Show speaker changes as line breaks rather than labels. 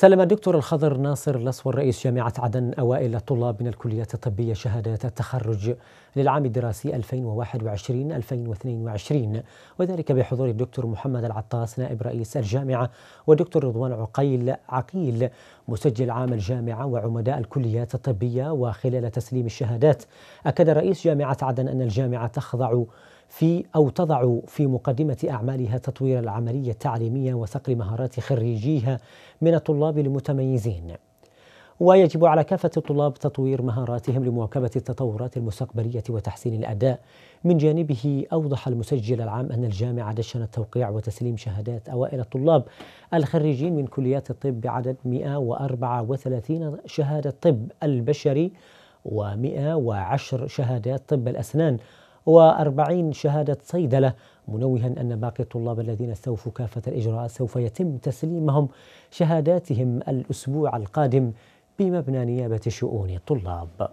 سلم الدكتور الخضر ناصر لصور رئيس جامعة عدن أوائل الطلاب من الكليات الطبية شهادات التخرج للعام الدراسي 2021-2022 وذلك بحضور الدكتور محمد العطاس نائب رئيس الجامعة والدكتور رضوان عقيل عقيل مسجل عام الجامعة وعمداء الكليات الطبية وخلال تسليم الشهادات أكد رئيس جامعة عدن أن الجامعة تخضع في أو تضع في مقدمة أعمالها تطوير العملية التعليمية وثقل مهارات خريجيها من الطلاب المتميزين ويجب على كافة الطلاب تطوير مهاراتهم لمواكبة التطورات المستقبلية وتحسين الأداء من جانبه أوضح المسجل العام أن الجامعة دشنت توقيع وتسليم شهادات أوائل الطلاب الخريجين من كليات الطب بعدد 134 شهادة طب البشري و110 شهادات طب الأسنان وأربعين شهادة صيدلة منوها أن باقي الطلاب الذين استوفوا كافة الإجراءات سوف يتم تسليمهم شهاداتهم الأسبوع القادم بمبنى نيابة شؤون الطلاب